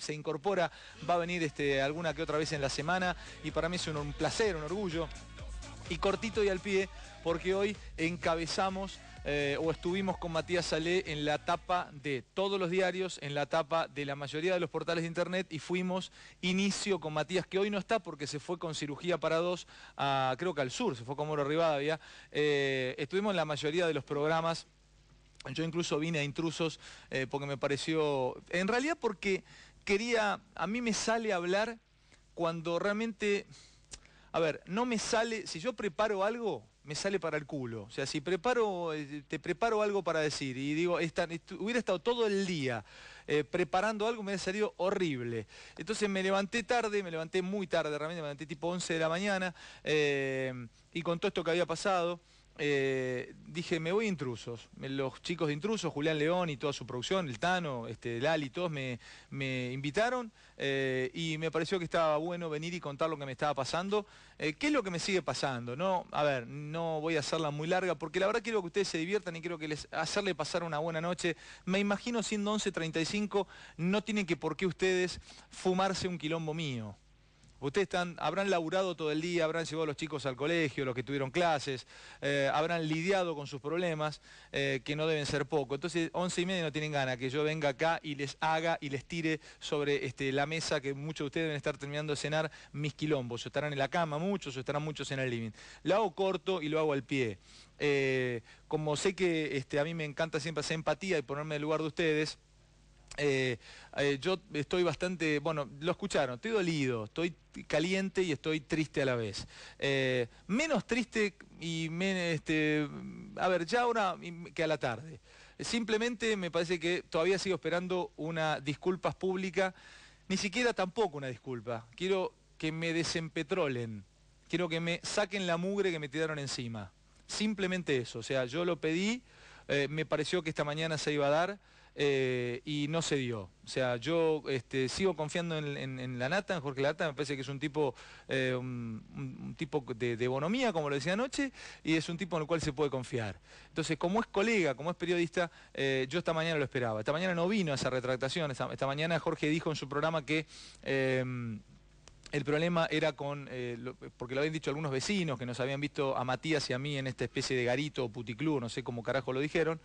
se incorpora, va a venir este, alguna que otra vez en la semana y para mí es un, placer, un orgullo. Y cortito y al pie, porque hoy encabezamos eh, o estuvimos con Matías Salé en la tapa de todos los diarios, en la tapa de la mayoría de los portales de internet y fuimos inicio con Matías, que hoy no está porque se fue con cirugía para dos, a, creo que al sur, se fue con Moro Rivadavia. Eh, estuvimos en la mayoría de los programas. Yo incluso vine a intrusos eh, porque me pareció, en realidad porque quería, a mí me sale hablar cuando realmente, a ver, no me sale, si yo preparo algo, me sale para el culo. O sea, si preparo, eh, te preparo algo para decir y digo, hubiera estado todo el día eh, preparando algo, me hubiera salido horrible. Entonces me levanté tarde, me levanté muy tarde, realmente me levanté tipo 11 de la mañana eh, y con todo esto que había pasado. Eh, dije, me voy intrusos. Los chicos de intrusos, Julián León y toda su producción, el Tano, este, y todos me, me invitaron eh, y me pareció que estaba bueno venir y contar lo que me estaba pasando. Eh, ¿Qué es lo que me sigue pasando? No, a ver, no voy a hacerla muy larga porque la verdad quiero que ustedes se diviertan y quiero que les hacerle pasar una buena noche. Me imagino siendo 11.35 no tienen que por qué ustedes fumarse un quilombo mío. Ustedes habrán laburado todo el día, habrán llevado a los chicos al colegio, los que tuvieron clases, eh, habrán lidiado con sus problemas, eh, que no deben ser poco. Entonces, once y media no tienen ganas que yo venga acá y les haga y les tire sobre este, la mesa que muchos de ustedes deben estar terminando de cenar mis quilombos. O estarán en la cama muchos, o estarán muchos en el living. Lo hago corto y lo hago al pie. Eh, como sé que este, a mí me encanta siempre hacer empatía y ponerme en el lugar de ustedes, eh, eh, yo estoy bastante, bueno, lo escucharon, estoy dolido, estoy caliente y estoy triste a la vez. Eh, menos triste y este, a ver, ya ahora que a la tarde. Simplemente me parece que todavía sigo esperando una disculpa pública, ni siquiera tampoco una disculpa. Quiero que me desempetrolen, quiero que me saquen la mugre que me tiraron encima. Simplemente eso, o sea, yo lo pedí, me pareció que esta mañana se iba a dar. Eh, y no se dio. O sea, yo este, sigo confiando en, la Nata, en Jorge Lata, me parece que es un tipo, eh, un, tipo de, bonomía, como lo decía anoche, y es un tipo en el cual se puede confiar. Entonces, como es colega, como es periodista, eh, yo esta mañana lo esperaba. Esta mañana no vino esa retractación, esta, mañana Jorge dijo en su programa que... Em, el problema era con, porque lo habían dicho algunos vecinos que nos habían visto a Matías y a mí en esta especie de garito o puticlub, no sé cómo carajo lo dijeron,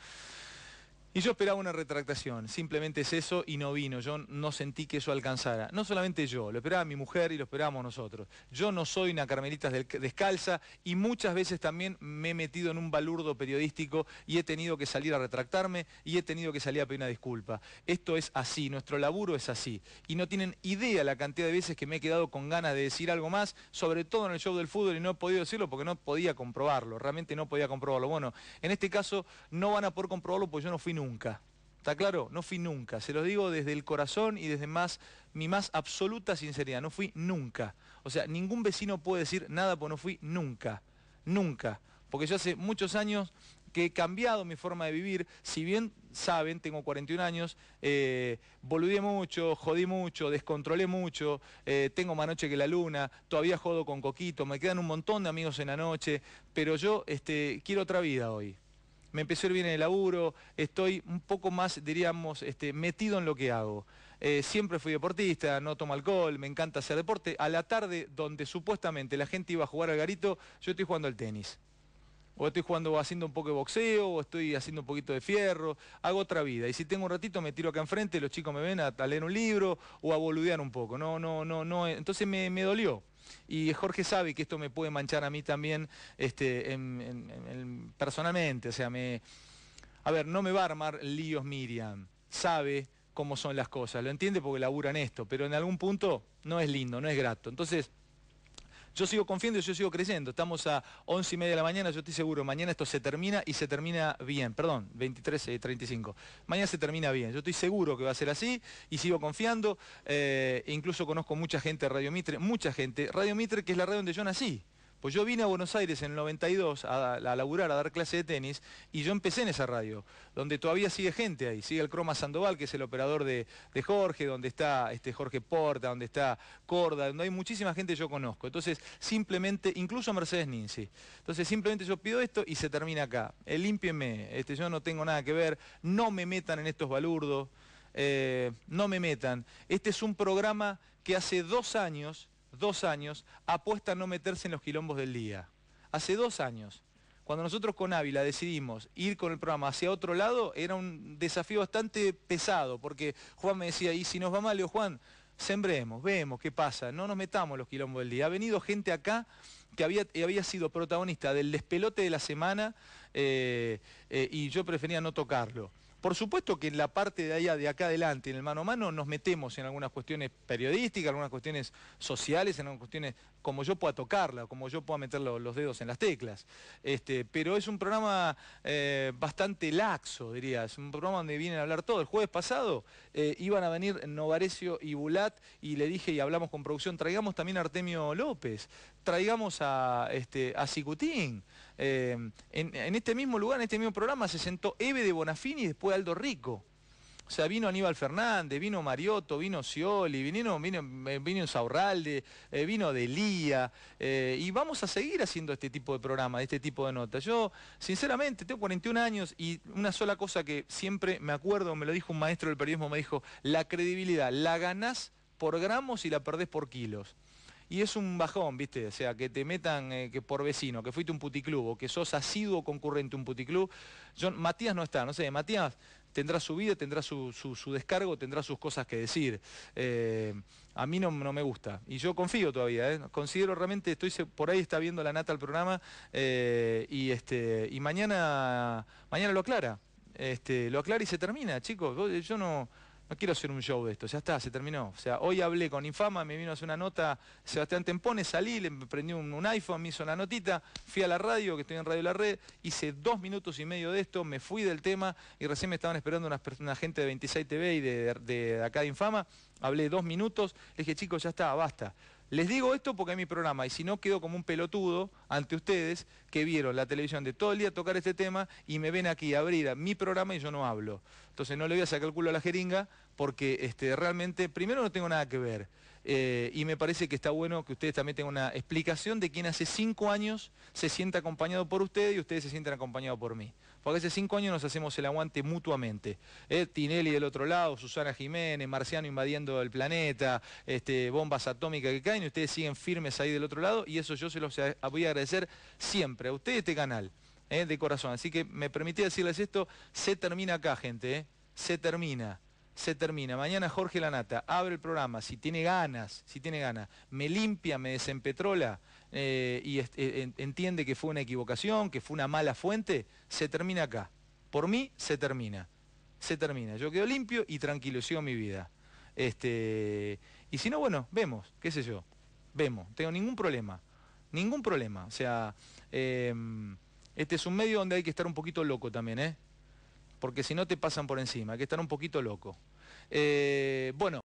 y yo esperaba una retractación, simplemente es eso y no vino, yo no sentí que eso alcanzara. No solamente yo, lo esperaba mi mujer y lo esperábamos nosotros. Yo no soy una carmelita descalza y muchas veces también me he metido en un balurdo periodístico y he tenido que salir a retractarme y he tenido que salir a pedir una disculpa. Esto es así, nuestro laburo es así. Y no tienen idea la cantidad de veces que me he quedado con ganas de decir algo más, sobre todo en el show del fútbol y no he podido decirlo porque no podía comprobarlo, realmente no podía comprobarlo. Bueno, en este caso no van a poder comprobarlo porque yo no fui nunca nunca. ¿Está claro? No fui nunca. Se lo digo desde el corazón y desde más, mi más absoluta sinceridad. No fui nunca. O sea, ningún vecino puede decir nada porque no fui nunca. Nunca. Porque yo hace muchos años que he cambiado mi forma de vivir. Si bien saben, tengo 41 años, eh, mucho, jodí mucho, descontrolé mucho, eh, tengo más noche que la luna, todavía jodo con Coquito, me quedan un montón de amigos en la noche, pero yo este, quiero otra vida hoy me empezó a ir bien el laburo, estoy un poco más, diríamos, este, metido en lo que hago. Eh, siempre fui deportista, no tomo alcohol, me encanta hacer deporte. A la tarde, donde supuestamente la gente iba a jugar al garito, yo estoy jugando al tenis. O estoy jugando haciendo un poco de boxeo, o estoy haciendo un poquito de fierro, hago otra vida. Y si tengo un ratito me tiro acá enfrente, los chicos me ven a, leer un libro o a boludear un poco. No, no, no, no. Entonces me dolió. Y Jorge sabe que esto me puede manchar a mí también este, personalmente. O sea, A ver, no me va a armar líos Miriam. Sabe cómo son las cosas. Lo entiende porque labura esto. Pero en algún punto no es lindo, no es grato. Entonces. Yo sigo confiando y yo sigo creciendo. Estamos a 11 y media de la mañana, yo estoy seguro. Mañana esto se termina y se termina bien. Perdón, 23, eh, y 35. Mañana se termina bien. Yo estoy seguro que va a ser así y sigo confiando. Eh, incluso conozco mucha gente de Radio Mitre, mucha gente. Radio Mitre, que es la radio donde yo nací. Pues yo vine a Buenos Aires en el 92 a, a, laburar, a dar clase de tenis, y yo empecé en esa radio, donde todavía sigue gente ahí, sigue el Croma Sandoval, que es el operador de, de Jorge, donde está este, Jorge Porta, donde está Corda, donde hay muchísima gente que yo conozco. Entonces, simplemente, incluso Mercedes Ninsi. Entonces, simplemente yo pido esto y se termina acá. el eh, límpienme, este, yo no tengo nada que ver, no me metan en estos balurdos. Eh, no me metan. Este es un programa que hace dos años dos años, apuesta a no meterse en los quilombos del día. Hace dos años, cuando nosotros con Ávila decidimos ir con el programa hacia otro lado, era un desafío bastante pesado, porque Juan me decía, y si nos va mal, Leo Juan, sembremos, vemos qué pasa, no nos metamos en los quilombos del día. Ha venido gente acá que había, eh, sido protagonista del despelote de la semana eh, eh, y yo prefería no tocarlo. Por supuesto que en la parte de allá, de acá adelante, en el mano a mano, nos metemos en algunas cuestiones periodísticas, algunas cuestiones sociales, en algunas cuestiones como yo pueda tocarla, como yo pueda meter los dedos en las teclas. Este, pero es un programa eh, bastante laxo, diría. Es un programa donde vienen a hablar todo. El jueves pasado eh, iban a venir Novarecio y Bulat y le dije, y hablamos con producción, traigamos también a Artemio López traigamos a, este, a Cicutín. Eh, en, este mismo lugar, en este mismo programa, se sentó Eve de Bonafini y después Aldo Rico. O sea, vino Aníbal Fernández, vino Mariotto, vino Scioli, vino, vino, eh, vino Saurralde, eh, vino Delía. y vamos a seguir haciendo este tipo de programa, este tipo de notas. Yo, sinceramente, tengo 41 años y una sola cosa que siempre me acuerdo, me lo dijo un maestro del periodismo, me dijo, la credibilidad la ganás por gramos y la perdés por kilos. Y es un bajón, ¿viste? O sea, que te metan eh, que por vecino, que fuiste un puticlub o que sos asiduo concurrente un puticlub. Matías no está, no sé, Matías tendrá su vida, tendrá su, descargo, tendrá sus cosas que decir. Eh, a mí no, me gusta. Y yo confío todavía, ¿eh? considero realmente, estoy por ahí está viendo la nata el programa este, y, mañana, mañana lo aclara. Este, lo aclara y se termina, chicos. Yo no no quiero hacer un show de esto, ya está, se terminó. O sea, hoy hablé con Infama, me vino a hacer una nota Sebastián Tempone, salí, le prendí un, iPhone, me hizo una notita, fui a la radio, que estoy en Radio La Red, hice dos minutos y medio de esto, me fui del tema y recién me estaban esperando una, gente de 26 TV y de, acá de Infama, hablé dos minutos, le dije, chicos, ya está, basta. Les digo esto porque hay mi programa y si no quedo como un pelotudo ante ustedes que vieron la televisión de todo el día tocar este tema y me ven aquí a abrir mi programa y yo no hablo. Entonces no le voy a sacar el culo a la jeringa porque este, realmente primero no tengo nada que ver eh, y me parece que está bueno que ustedes también tengan una explicación de quien hace cinco años se sienta acompañado por ustedes y ustedes se sienten acompañados por mí porque hace cinco años nos hacemos el aguante mutuamente. Eh, Tinelli del otro lado, Susana Jiménez, Marciano invadiendo el planeta, este, bombas atómicas que caen y ustedes siguen firmes ahí del otro lado y eso yo se los voy a agradecer siempre a ustedes este canal, eh, de corazón. Así que me permití decirles esto, se termina acá gente, eh, se termina se termina. Mañana Jorge Lanata abre el programa, si tiene ganas, si tiene ganas, me limpia, me desempetrola eh, y eh, entiende que fue una equivocación, que fue una mala fuente, se termina acá. Por mí se termina. Se termina. Yo quedo limpio y tranquilo, sigo mi vida. Este, y si no, bueno, vemos, qué sé yo. Vemos, tengo ningún problema. Ningún problema. O sea, em, este es un medio donde hay que estar un poquito loco también, ¿eh? porque si no te pasan por encima, que están un poquito loco. Eh, bueno.